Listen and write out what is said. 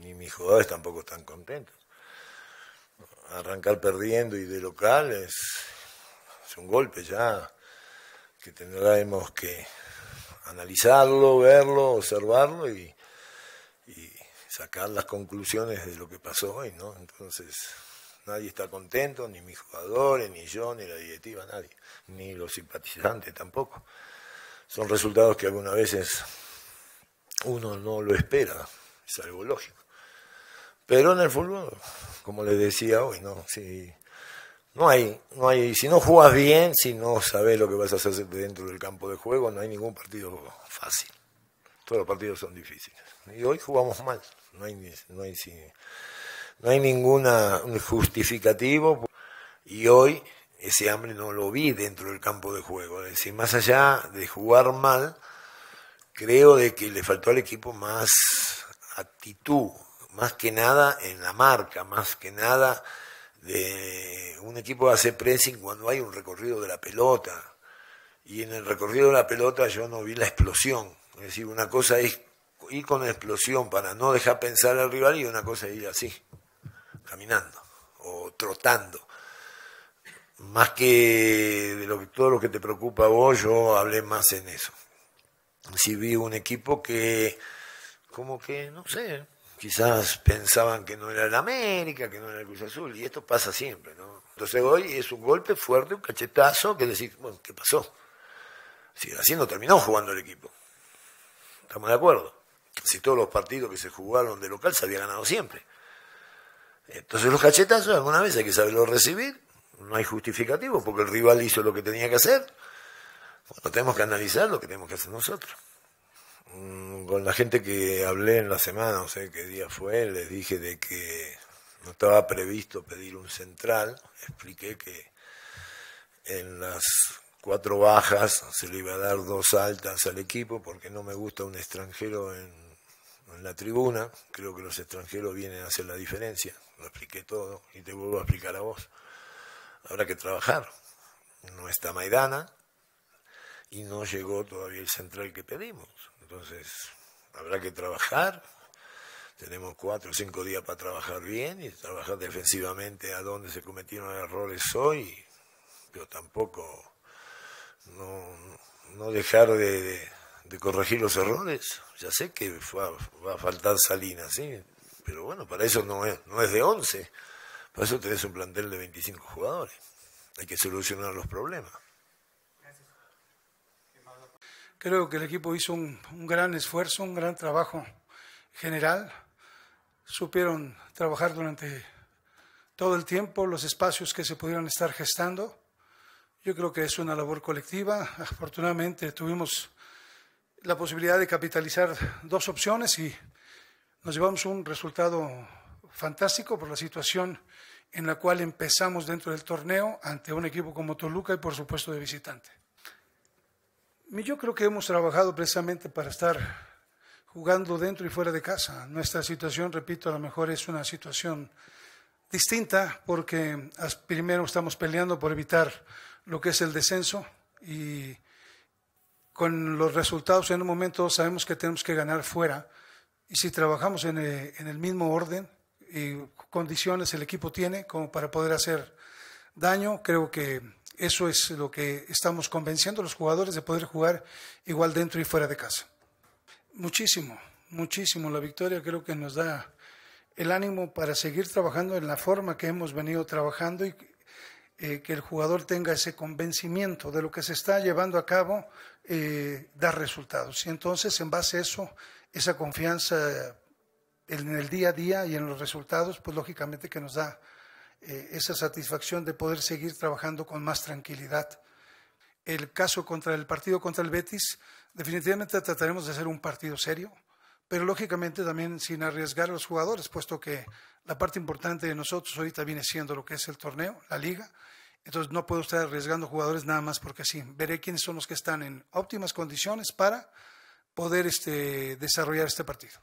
ni mis jugadores tampoco están contentos. Arrancar perdiendo y de local es, un golpe ya que tendremos que analizarlo, verlo, observarlo y, sacar las conclusiones de lo que pasó hoy, ¿no? Entonces, nadie está contento, ni mis jugadores, ni yo, ni la directiva, nadie, ni los simpatizantes tampoco. Son resultados que algunas veces uno no lo espera, es algo lógico. Pero en el fútbol, como les decía hoy, no, si no hay, no hay, si no juegas bien, si no sabes lo que vas a hacer dentro del campo de juego, no hay ningún partido fácil. Todos los partidos son difíciles. Y hoy jugamos mal. No hay, no hay, no hay ninguna justificativo. Y hoy ese hambre no lo vi dentro del campo de juego. Es decir, más allá de jugar mal, creo de que le faltó al equipo más actitud, más que nada en la marca, más que nada de un equipo hace pressing cuando hay un recorrido de la pelota. Y en el recorrido de la pelota yo no vi la explosión. Es decir, una cosa es ir con explosión para no dejar pensar al rival y una cosa es ir así, caminando o trotando. Más que de lo que, todo lo que te preocupa a vos, yo hablé más en eso. Si vi un equipo que como que, no sé, quizás pensaban que no era el América, que no era el Cruz Azul, y esto pasa siempre, ¿no? Entonces hoy es un golpe fuerte, un cachetazo, que decir, bueno, ¿qué pasó? Si así no terminó jugando el equipo. Estamos de acuerdo. Si todos los partidos que se jugaron de local se había ganado siempre. Entonces los cachetazos alguna vez hay que saberlo recibir, no hay justificativo porque el rival hizo lo que tenía que hacer. Bueno, tenemos que analizar lo que tenemos que hacer nosotros. Mm, con la gente que hablé en la semana, no sé qué día fue, les dije de que no estaba previsto pedir un central, expliqué que en las cuatro bajas se le iba a dar dos altas al equipo porque no me gusta un extranjero en, en la tribuna, creo que los extranjeros vienen a hacer la diferencia, lo expliqué todo y te vuelvo a explicar a vos. Habrá que trabajar, no está Maidana, y no llegó todavía el central que pedimos. Entonces, habrá que trabajar. Tenemos cuatro o cinco días para trabajar bien y trabajar defensivamente a donde se cometieron errores hoy, pero tampoco no, dejar de, corregir los errores. Ya sé que va, a faltar Salinas, ¿sí? pero bueno, para eso no es, no es de once. para eso tenés un plantel de 25 jugadores. Hay que solucionar los problemas. Creo que el equipo hizo un, gran esfuerzo, un gran trabajo general. Supieron trabajar durante todo el tiempo los espacios que se pudieron estar gestando. Yo creo que es una labor colectiva. Afortunadamente tuvimos la posibilidad de capitalizar dos opciones y nos llevamos un resultado fantástico por la situación en la cual empezamos dentro del torneo ante un equipo como Toluca y por supuesto de visitante. Yo creo que hemos trabajado precisamente para estar jugando dentro y fuera de casa. Nuestra situación, repito, a lo mejor es una situación distinta porque primero estamos peleando por evitar lo que es el descenso y con los resultados en un momento sabemos que tenemos que ganar fuera y si trabajamos en eh, el, mismo orden y condiciones el equipo tiene como para poder hacer daño, creo que eso es lo que estamos convenciendo a los jugadores de poder jugar igual dentro y fuera de casa. Muchísimo, muchísimo. La victoria creo que nos da el ánimo para seguir trabajando en la forma que hemos venido trabajando y eh, que el jugador tenga ese convencimiento de lo que se está llevando a cabo, eh, dar resultados. Y entonces, en base a eso, esa confianza en el día a día y en los resultados, pues lógicamente que nos da eh, esa satisfacción de poder seguir trabajando con más tranquilidad. El caso contra el partido contra el Betis, definitivamente trataremos de hacer un partido serio, pero lógicamente también sin arriesgar a los jugadores, puesto que la parte importante de nosotros ahorita viene siendo lo que es el torneo, la liga. Entonces no puedo estar arriesgando jugadores nada más porque sí. Veré quiénes son los que están en óptimas condiciones para poder este, desarrollar este partido.